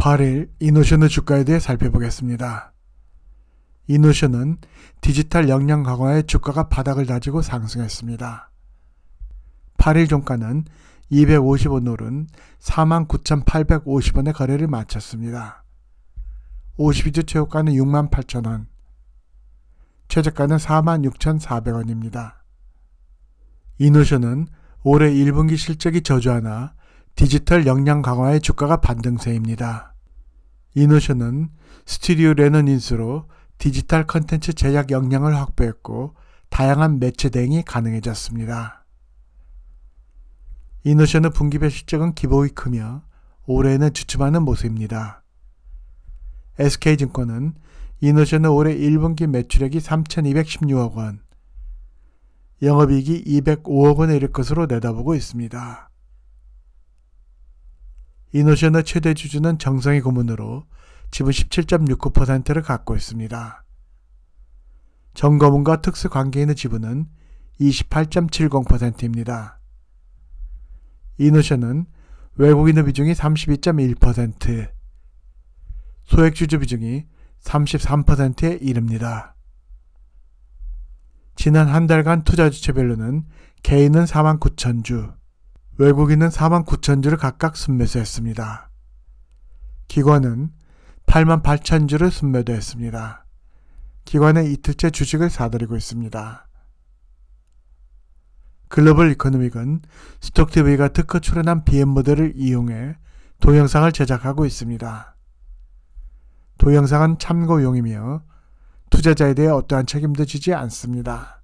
8일 이노션의 주가에 대해 살펴보겠습니다. 이노션은 디지털 역량 강화에 주가가 바닥을 다지고 상승했습니다. 8일 종가는 2 5 5노른 49,850원의 거래를 마쳤습니다. 52주 최고가는 68,000원, 최저가는 46,400원입니다. 이노션은 올해 1분기 실적이 저조하나 디지털 역량 강화의 주가가 반등세입니다. 이노션은 스튜디오 레너인수로 디지털 컨텐츠 제작 역량을 확보했고 다양한 매체 대행이 가능해졌습니다. 이노션의 분기별 실적은 기복이 크며 올해는 주춤하는 모습입니다. SK증권은 이노션의 올해 1분기 매출액이 3,216억 원, 영업이익이 205억 원에 이를 것으로 내다보고 있습니다. 이노션의 최대 주주는 정성희 고문으로 지분 17.69%를 갖고 있습니다. 정거문과 특수관계인의 지분은 28.70%입니다. 이노션은 외국인의 비중이 32.1%, 소액주주 비중이 33%에 이릅니다. 지난 한 달간 투자주체별로는 개인은 4만 9천 주, 외국인은 4만 9천 주를 각각 순매수했습니다. 기관은 8만 8천 주를 순매도했습니다. 기관의 이틀째 주식을 사들이고 있습니다. 글로벌 이코노믹은 스톡TV가 특허 출연한 BM 모델을 이용해 동영상을 제작하고 있습니다. 동영상은 참고용이며 투자자에 대해 어떠한 책임도 지지 않습니다.